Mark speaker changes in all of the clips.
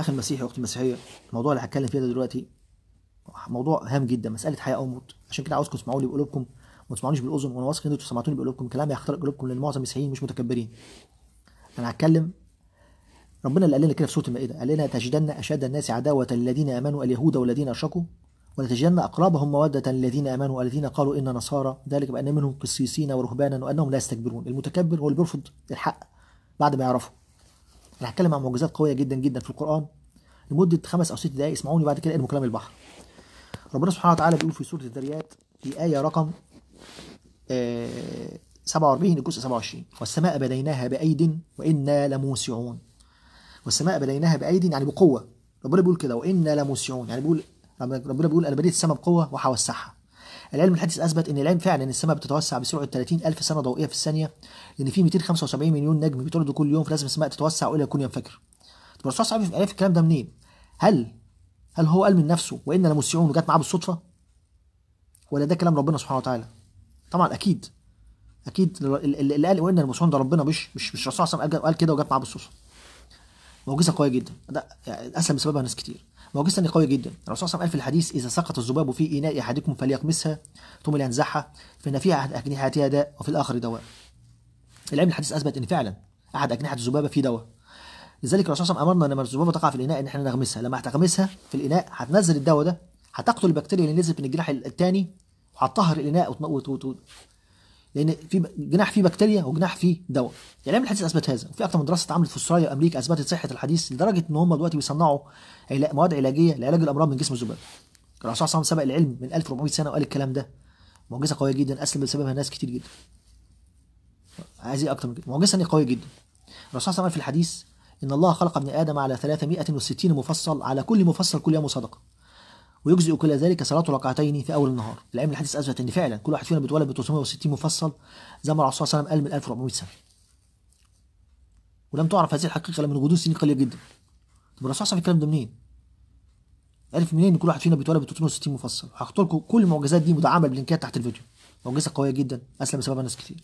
Speaker 1: اخي المسيحي واختي المسيحيه الموضوع اللي هتكلم فيه ده دلوقتي موضوع هام جدا مساله حياه او موت عشان كده عاوزكم تسمعوا لي بقلوبكم وما تسمعونيش بالاذن وانا واثق ان انتوا سمعتوني بقلوبكم كلام يخترق قلوبكم لان معظم المسيحيين مش متكبرين انا هتكلم ربنا اللي قال لنا كده في سوره المائده قال لنا تجدن اشد الناس عداوه للذين امنوا اليهود والذين اشركوا ولتجدن اقربهم موده للذين امنوا الذين قالوا ان نصارى ذلك بان منهم قسيسين ورهبانا وانهم لا يستكبرون المتكبر هو اللي بيرفض الحق بعد ما يعرفه انا هتكلم عن معجزات قويه جدا جدا في القران لمده خمس او ست دقائق اسمعوني بعد كده ارموا كلام البحر ربنا سبحانه وتعالى بيقول في سوره الذريات في ايه رقم آه 47 الجزء 27 والسماء بنيناها بايد وانا لموسعون والسماء بنيناها بايد يعني بقوه ربنا بيقول كده وانا لموسعون يعني بيقول ربنا بيقول انا بنيت السماء بقوه وهوسعها العلم الحديث اثبت ان العلم فعلا ان السماء بتتوسع بسرعه 30000 سنه ضوئيه في الثانيه لان في 275 مليون نجم بيطردوا كل يوم فلازم السماء تتوسع والى يكون ينفجر طب الرسول صلى الله عليه وسلم عرف الكلام ده منين هل هل هو قال من نفسه وان لمسيئون وجت معاه بالصدفه ولا ده كلام ربنا سبحانه وتعالى طبعا اكيد اكيد اللي قال وان المسيحون ده ربنا مش مش مش الرسول صلى الله عليه وسلم قال كده وجت معاه بالصدفه معجزه قويه جدا ده يعني اسهل بسببها ناس كتير معجزة قوية جدا الرسول صلى الله عليه وسلم قال في الحديث إذا سقط الذباب في إناء أحدكم فليقمسها ثم لينزعها فإن فيها أحد أجنحتها داء وفي الآخر دواء العلم الحديث أثبت إن فعلا أحد أجنحة الذبابة فيه دواء لذلك الرسول صلى الله عليه وسلم أمرنا لما الذبابة تقع في الإناء إن احنا نغمسها لما هتغمسها في الإناء هتنزل الدواء ده هتقتل البكتيريا اللي نزلت من الجناح الثاني وهتطهر الإناء لان في جناح فيه بكتيريا وجناح فيه دواء يعني علم الحديث اثبت هذا وفي اكثر من دراسه اتعملت في استراليا وامريكا اثبتت صحه الحديث لدرجه ان هم دلوقتي بيصنعوا مواد علاجيه لعلاج الامراض من جسم الذباب الرسول صلى الله عليه وسلم سبق العلم من 1400 سنه وقال الكلام ده معجزه قويه جدا اسلم بسببها ناس كتير جدا عايز ايه اكتر من كده معجزه قويه جدا الرسول صلى الله عليه وسلم في الحديث ان الله خلق ابن ادم على 360 مفصل على كل مفصل كل يوم صدقه ويجزئ كل ذلك صلاة ركعتين في أول النهار العلم الحديث أثبت أن فعلا كل واحد فينا بيتولد ب 360 مفصل زي ما الرسول صلى الله عليه وسلم قال من 1400 سنة ولم تعرف هذه الحقيقة إلا من غضون سنين قليلة جدا طب الرسول صلى الله عليه وسلم ده منين؟ عرف منين ان كل واحد فينا بيتولد ب 360 مفصل هحط لكم كل المعجزات دي مدعمه بلينكات تحت الفيديو معجزه قويه جدا اسلم سببها ناس كتير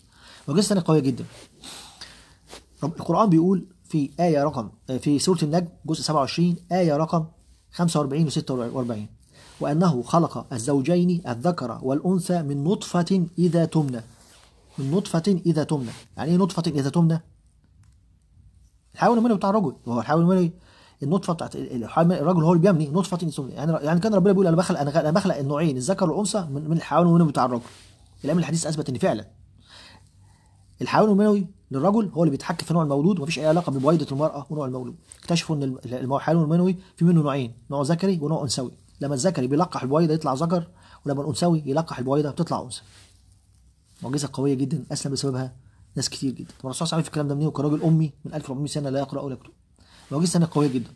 Speaker 1: معجزه ثانيه قويه جدا القران بيقول في ايه رقم آه، في سوره النجم جزء 27 ايه رقم 45 و 46 وأنه خلق الزوجين الذكر والأنثى من نطفة إذا تمنى من نطفة إذا تمنى يعني إيه نطفة إذا تمنى؟ الحيوان المنوي بتاع الرجل هو الحيوان المنوي النطفه بتاعت الرجل هو اللي بيمني نطفه يعني يعني كان ربنا بيقول انا بخلق انا بخلق النوعين الذكر والانثى من الحيوان المنوي بتاع الرجل الامر الحديث اثبت ان فعلا الحيوان المنوي للرجل هو اللي بيتحكم في نوع المولود ومفيش اي علاقه ببويضه المراه ونوع المولود اكتشفوا ان الحيوان المنوي في منه نوعين نوع ذكري ونوع انثوي لما الذكر بيلقح البويضه يطلع ذكر ولما الانثوي يلقح البويضه بتطلع انثى معجزه قويه جدا اسلم بسببها ناس كتير جدا الرسول صلى الله عليه وسلم الكلام ده منين راجل امي من 1400 سنه لا يقرا ولا يكتب معجزه ثانيه قويه جدا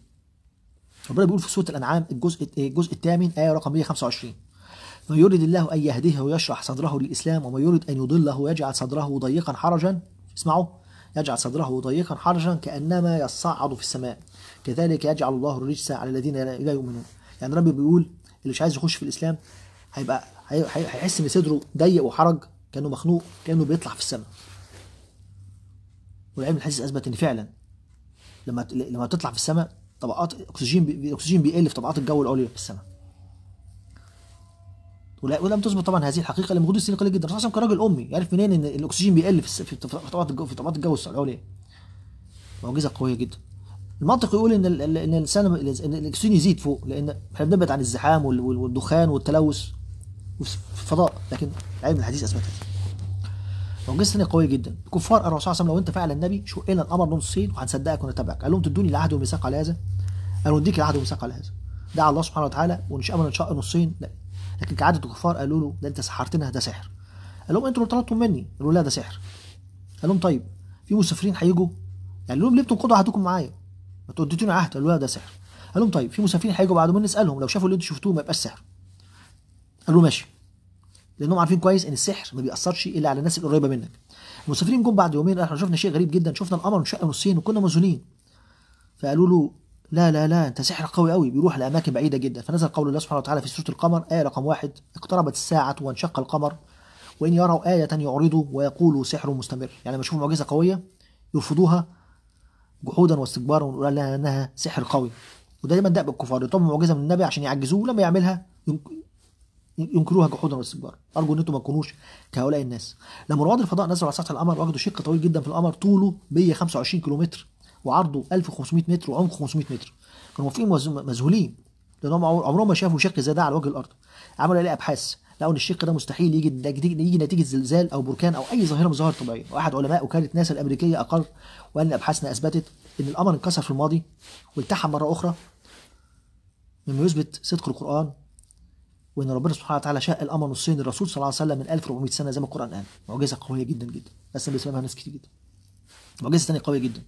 Speaker 1: ربنا بيقول في سوره الانعام الجزء آه، الجزء الثامن ايه رقم 125 من يريد الله ان يهديه ويشرح صدره للاسلام ومن يريد ان يضله يجعل صدره ضيقا حرجا اسمعوا يجعل صدره ضيقا حرجا كانما يصعد في السماء كذلك يجعل الله الرجس على الذين لا يؤمنون يعني ربي بيقول اللي مش عايز يخش في الاسلام هيبقى هيحس ان صدره ضيق وحرج كانه مخنوق كانه بيطلع في السماء والعلم الحديث اثبت ان فعلا لما لما بتطلع في السماء طبقات الاكسجين الاكسجين بيقل في طبقات الجو العليا في السماء ولم تثبت طبعا هذه الحقيقه لمجهود السنين قليل جدا الرسول كراجل امي يعرف منين ان الاكسجين بيقل في طبقات الجو في طبقات الجو العليا معجزه قويه جدا المنطق يقول ان ان الانسان ان الاكسجين يزيد فوق لان احنا بنبعد عن الزحام والدخان والتلوث في الفضاء لكن علم الحديث اثبتت معجزه ثانيه قويه جدا الكفار قالوا الرسول صلى لو انت فعلا النبي شو لنا الامر بنصين وهنصدقك ونتبعك قال لهم تدوني العهد والميثاق على هذا قالوا نديك العهد والميثاق على هذا دعا الله سبحانه وتعالى ونشأنا نشق نصين لا لكن كعادة الكفار قالوا له ده انت سحرتنا ده سحر قال لهم انتوا اللي مني قالوا لا ده سحر قال لهم طيب في مسافرين هيجوا قال يعني لهم ليه بتنقضوا عهدكم معايا انتوا اديتوني عهد قالوا لا ده سحر قال لهم طيب في مسافرين هيجوا بعد ما نسالهم لو شافوا اللي انتوا شفتوه ما يبقاش سحر قالوا ماشي لانهم عارفين كويس ان السحر ما بيأثرش الا على الناس القريبه منك المسافرين جم بعد يومين احنا شفنا شيء غريب جدا شفنا القمر انشق نصين وكنا مذهولين فقالوا له لا لا لا انت سحر قوي قوي بيروح لاماكن بعيده جدا فنزل قول الله سبحانه وتعالى في سوره القمر ايه رقم واحد اقتربت الساعه وانشق القمر وان يروا ايه يعرضوا ويقولوا سحر مستمر يعني لما يشوفوا معجزه قويه يرفضوها جحودا واستكبارا ونقول لها انها سحر قوي وده ده بالكفار يطلبوا معجزه من النبي عشان يعجزوه ولما يعملها ينكروها جحودا واستكبارا ارجو ان انتم ما تكونوش كهؤلاء الناس لما رواد الفضاء نزلوا على سطح القمر وجدوا شق طويل جدا في القمر طوله 125 كيلومتر وعرضه 1500 متر وعمقه 500 متر كانوا واقفين مذهولين لانهم عمرهم ما شافوا شق زي ده على وجه الارض عملوا عليه ابحاث لقوا ان الشق ده مستحيل يجي يجي نتيجه زلزال او بركان او اي ظاهره من ظواهر طبيعيه واحد علماء وكاله ناسا الامريكيه اقر وان ابحاثنا اثبتت ان القمر انكسر في الماضي والتحم مره اخرى مما يثبت صدق القران وان ربنا سبحانه وتعالى شق القمر نصين الرسول صلى الله عليه وسلم من 1400 سنه زي ما القران قال معجزه قويه جدا جدا بس بيسمعها ناس كتير جدا معجزه ثانيه قويه جدا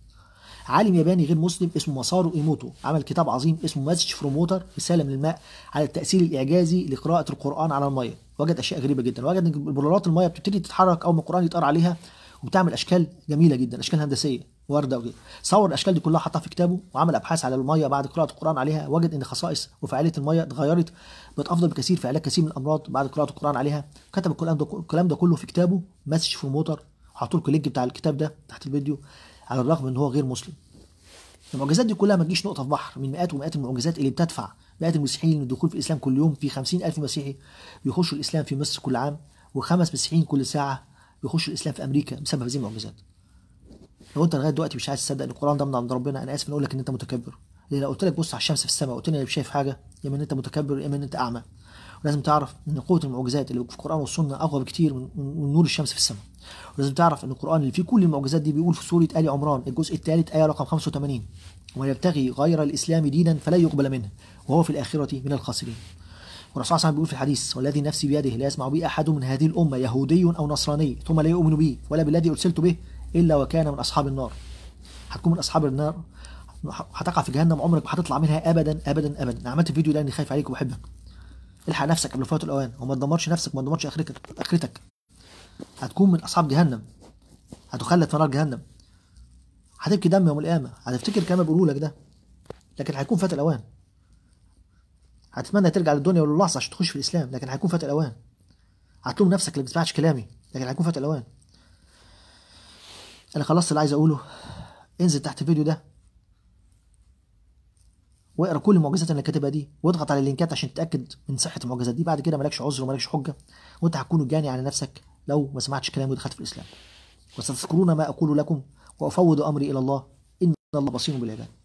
Speaker 1: عالم ياباني غير مسلم اسمه ماسارو ايموتو عمل كتاب عظيم اسمه مسج فروم ووتر رساله من الماء على التاثير الاعجازي لقراءه القران على الميه وجد اشياء غريبه جدا وجد ان بلورات الميه بتبتدي تتحرك اول ما القران يتقرا عليها وبتعمل اشكال جميله جدا اشكال هندسيه ورده وكده صور الاشكال دي كلها حطها في كتابه وعمل ابحاث على الميه بعد قراءه القران عليها وجد ان خصائص وفعاليه الميه اتغيرت بقت افضل بكثير في علاج كثير من الامراض بعد قراءه القران عليها كتب الكلام ده الكلام ده كله في كتابه مسج في هحط لكم اللينك بتاع الكتاب ده تحت الفيديو على الرغم ان هو غير مسلم المعجزات دي كلها ما تجيش نقطه في بحر من مئات ومئات المعجزات اللي بتدفع مئات المسيحيين للدخول في الاسلام كل يوم في 50000 مسيحي بيخشوا الاسلام في مصر كل عام وخمس مسيحيين كل ساعه بيخشوا الاسلام في امريكا بسبب هذه المعجزات لو انت لغايه دلوقتي مش عايز تصدق ان القران ده من عند ربنا انا اسف ان اقول لك ان انت متكبر لان لو قلت لك بص على الشمس في السماء وقلت لي انا مش شايف حاجه يا اما ان انت متكبر يا اما ان انت اعمى ولازم تعرف ان قوه المعجزات اللي في القران والسنه اقوى بكتير من, نور الشمس في السماء ولازم تعرف ان القران اللي فيه كل المعجزات دي بيقول في سوره ال عمران الجزء الثالث ايه رقم 85 ومن يبتغي غير الاسلام دينا فلا يقبل منه وهو في الاخره من الخاسرين والرسول صلى الله عليه وسلم بيقول في الحديث والذي نفسي بيده لا يسمع بي احد من هذه الامه يهودي او نصراني ثم لا يؤمن بي ولا بالذي ارسلت به الا وكان من اصحاب النار هتكون من اصحاب النار هتقع في جهنم عمرك ما هتطلع منها ابدا ابدا ابدا انا عملت الفيديو ده لاني خايف عليك وبحبك الحق نفسك قبل فوات الاوان وما تدمرش نفسك وما تدمرش اخرتك اخرتك هتكون من اصحاب جهنم هتخلد في نار جهنم هتبكي دم يوم القيامه هتفتكر اللي بيقولوا لك ده لكن هيكون فات الاوان هتتمنى ترجع للدنيا وللحظه عشان تخش في الاسلام لكن هيكون فات الاوان هتلوم نفسك اللي ما بتسمعش كلامي لكن هيكون فات الاوان انا خلصت اللي عايز اقوله انزل تحت الفيديو ده واقرا كل المعجزات اللي كاتبها دي واضغط على اللينكات عشان تتاكد من صحه المعجزات دي بعد كده مالكش عذر ومالكش حجه وانت هتكون جاني على نفسك لو ما سمعتش كلامي ودخلت في الاسلام وستذكرون ما اقول لكم وافوض امري الى الله ان الله بصير بالعباد